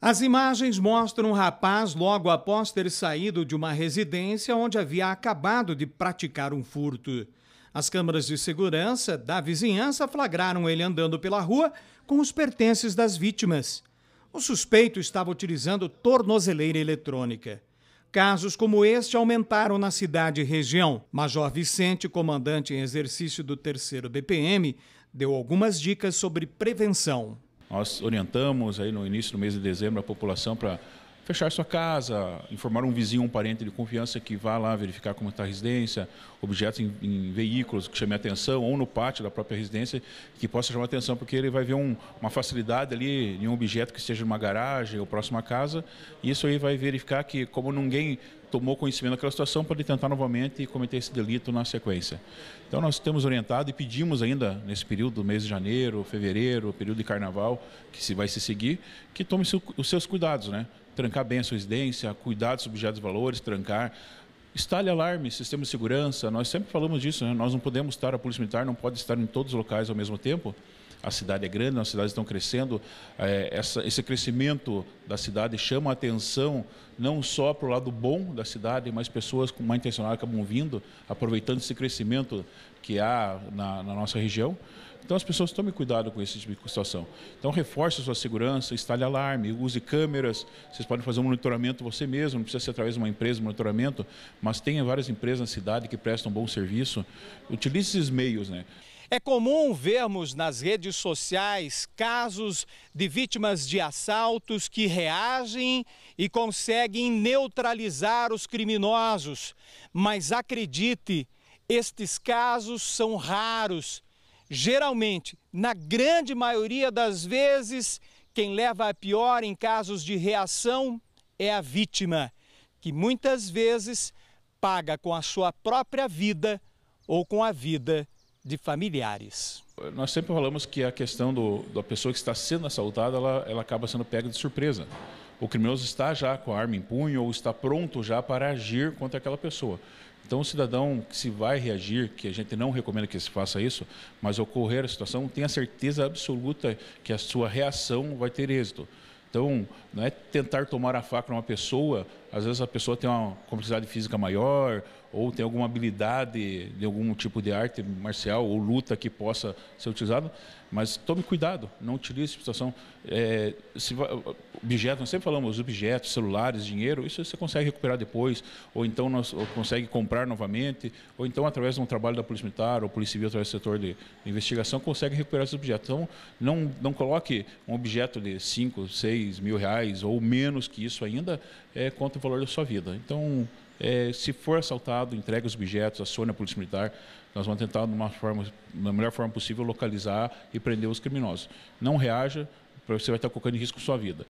As imagens mostram um rapaz logo após ter saído de uma residência onde havia acabado de praticar um furto. As câmeras de segurança da vizinhança flagraram ele andando pela rua com os pertences das vítimas. O suspeito estava utilizando tornozeleira eletrônica. Casos como este aumentaram na cidade e região. Major Vicente, comandante em exercício do 3 BPM, deu algumas dicas sobre prevenção. Nós orientamos aí no início do mês de dezembro a população para fechar sua casa, informar um vizinho, um parente de confiança que vá lá verificar como está a residência, objetos em, em veículos que chamem atenção, ou no pátio da própria residência, que possa chamar atenção, porque ele vai ver um, uma facilidade ali em um objeto que esteja numa garagem ou próxima à casa, e isso aí vai verificar que, como ninguém tomou conhecimento daquela situação para tentar novamente cometer esse delito na sequência. Então nós temos orientado e pedimos ainda nesse período do mês de janeiro, fevereiro, período de carnaval que se vai se seguir, que tome os seus cuidados, né? Trancar bem a sua residência, cuidar dos objetos de valores, trancar, Instale alarme, sistema de segurança, nós sempre falamos disso, né? nós não podemos estar, a Polícia Militar não pode estar em todos os locais ao mesmo tempo, a cidade é grande, as cidades estão crescendo, é, essa, esse crescimento da cidade chama a atenção não só para o lado bom da cidade, mas pessoas com má intencionada acabam vindo, aproveitando esse crescimento que há na, na nossa região. Então as pessoas tomem cuidado com esse tipo de situação. Então reforce a sua segurança, instale alarme, use câmeras. Vocês podem fazer um monitoramento você mesmo, não precisa ser através de uma empresa de monitoramento, mas tenha várias empresas na cidade que prestam um bom serviço. Utilize esses meios, né? É comum vermos nas redes sociais casos de vítimas de assaltos que reagem e conseguem neutralizar os criminosos. Mas acredite, estes casos são raros. Geralmente, na grande maioria das vezes, quem leva a pior em casos de reação é a vítima, que muitas vezes paga com a sua própria vida ou com a vida de familiares. Nós sempre falamos que a questão do, da pessoa que está sendo assaltada, ela, ela acaba sendo pega de surpresa. O criminoso está já com a arma em punho ou está pronto já para agir contra aquela pessoa. Então, o cidadão que se vai reagir, que a gente não recomenda que se faça isso, mas ocorrer a situação, tenha certeza absoluta que a sua reação vai ter êxito. Então, não é tentar tomar a faca numa pessoa às vezes a pessoa tem uma complexidade física maior ou tem alguma habilidade de algum tipo de arte marcial ou luta que possa ser utilizado, mas tome cuidado, não utilize situação é, se, objetos, nós sempre falamos objetos, celulares, dinheiro, isso você consegue recuperar depois, ou então nós, ou consegue comprar novamente, ou então através de um trabalho da polícia militar ou polícia civil através do setor de investigação consegue recuperar esses objetos. Então não não coloque um objeto de 5, 6 mil reais ou menos que isso ainda é, contra o valor da sua vida. Então, é, se for assaltado, entregue os objetos, acione a Polícia Militar. Nós vamos tentar, de forma, da melhor forma possível, localizar e prender os criminosos. Não reaja, porque você vai estar colocando em risco sua vida.